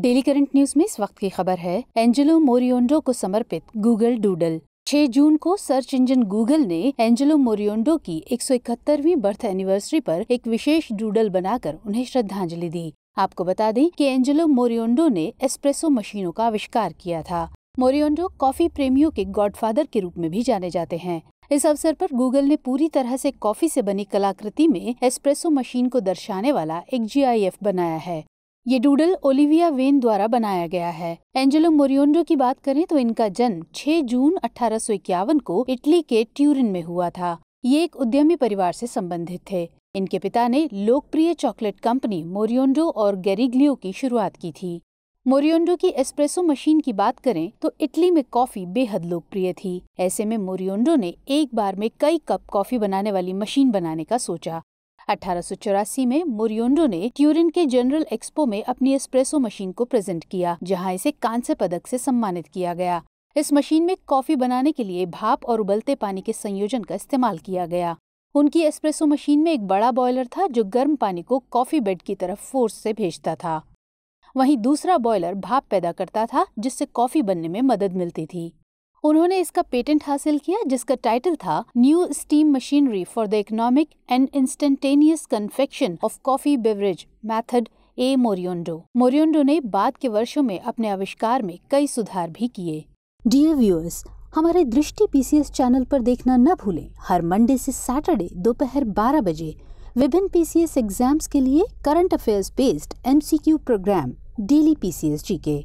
daily current news में इस वक्त की खबर है एंजेलो मोरियोंडो को समर्पित गूगल डूडल 6 जून को सर्च इंजन गूगल ने एंजेलो मोरियोंडो की 171वीं बर्थ एनिवर्सरी पर एक विशेष डूडल बनाकर उन्हें श्रद्धांजलि दी आपको बता दें कि एंजेलो मोरियोंडो ने एस्प्रेसो मशीनों का आविष्कार किया था मोरियोंडो कॉफी प्रेमियों के गॉडफादर के रूप में भी जाने जाते हैं इस अवसर पर गूगल ने पूरी तरह से कॉफी से बनी कलाकृति में एस्प्रेसो मशीन को दर्शाने वाला एक जीआईएफ बनाया है ये डूडल ओलिविया वेन द्वारा बनाया गया है एंजेलो मोरियोन्डो की बात करें तो इनका जन्म 6 जून अठारह को इटली के ट्यूरिन में हुआ था ये एक उद्यमी परिवार से संबंधित थे इनके पिता ने लोकप्रिय चॉकलेट कंपनी मोरियोंडो और गैरिग्लियो की शुरुआत की थी मोरियोंडो की एस्प्रेसो मशीन की बात करें तो इटली में कॉफी बेहद लोकप्रिय थी ऐसे में मोरियोंडो ने एक बार में कई कप कॉफी बनाने वाली मशीन बनाने का सोचा अठारह में मोरियोंडो ने ट्यूरिन के जनरल एक्सपो में अपनी एस्प्रेसो मशीन को प्रेजेंट किया जहां इसे कांस्य पदक से सम्मानित किया गया इस मशीन में कॉफी बनाने के लिए भाप और उबलते पानी के संयोजन का इस्तेमाल किया गया उनकी एस्प्रेसो मशीन में एक बड़ा बॉयलर था जो गर्म पानी को कॉफी बेड की तरफ फोर्स से भेजता था वहीं दूसरा बॉयलर भाप पैदा करता था जिससे कॉफी बनने में मदद मिलती थी उन्होंने इसका पेटेंट हासिल किया जिसका टाइटल था new steam machinery for the economic and instantaneous confection of coffee beverage method A Moriondo Moriondo ने बाद के वर्षों में अपने आविष्कार में कई सुधार भी किए डियर व्यूअर्स हमारे दृष्टि पीसीएस चैनल पर देखना न भूलें हर मंडे से सैटरडे दोपहर 12 बजे विभिन्न पीसीएस एग्जाम्स के लिए current affairs based MCQ programme daily PCS GK